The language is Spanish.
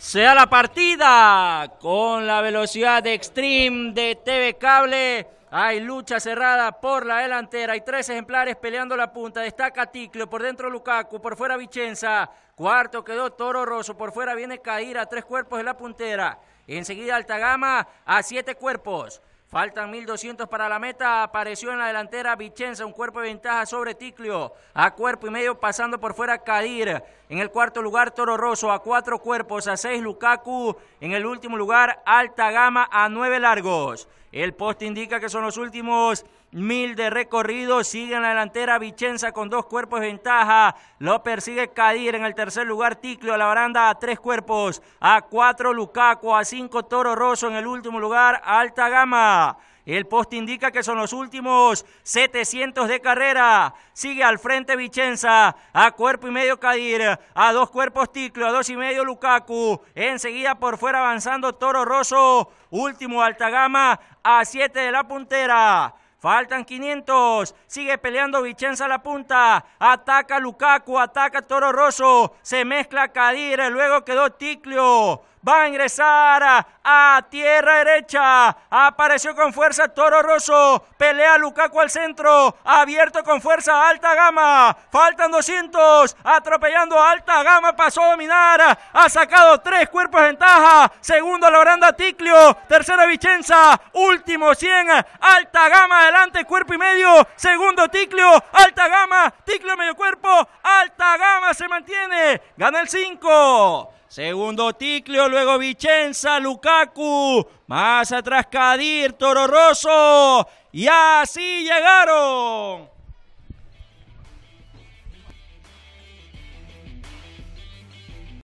sea la partida con la velocidad de Extreme de TV Cable. Hay lucha cerrada por la delantera. Hay tres ejemplares peleando la punta. Destaca Ticlio, por dentro Lukaku, por fuera Vicenza. Cuarto quedó Toro Rosso, por fuera viene a tres cuerpos en la puntera. Enseguida Altagama a siete cuerpos. Faltan 1.200 para la meta. Apareció en la delantera Vicenza, un cuerpo de ventaja sobre Ticlio. A cuerpo y medio pasando por fuera Cadir En el cuarto lugar Toro Rosso a cuatro cuerpos, a seis Lukaku. En el último lugar Alta Gama a nueve largos. El post indica que son los últimos mil de recorrido. Sigue en la delantera Vicenza con dos cuerpos de ventaja. Lo persigue Cadir en el tercer lugar. Ticlio a la baranda a tres cuerpos. A cuatro Lukaku. A cinco Toro Rosso en el último lugar. Alta Gama. El post indica que son los últimos 700 de carrera. Sigue al frente Vicenza, a cuerpo y medio Kadir, a dos cuerpos Ticlio, a dos y medio Lukaku. Enseguida por fuera avanzando Toro Rosso, último Altagama, a siete de la puntera. Faltan 500. Sigue peleando Vicenza a la punta. Ataca Lukaku, ataca Toro Rosso. Se mezcla Kadir, luego quedó Ticlio va a ingresar a, tierra derecha, apareció con fuerza Toro Rosso, pelea Lukaku al centro, abierto con fuerza Alta Gama, faltan 200, atropellando Alta Gama, pasó a dominar, ha sacado tres cuerpos de ventaja, segundo Loranda Ticlio, tercero Vicenza, último 100, Alta Gama adelante, cuerpo y medio, segundo Ticlio, Alta Gama, Ticlio medio cuerpo, Alta Gama se mantiene, gana el 5. Segundo Ticlio, luego Vicenza, Lukaku. Más atrás Cadir, Toro Rosso. Y así llegaron.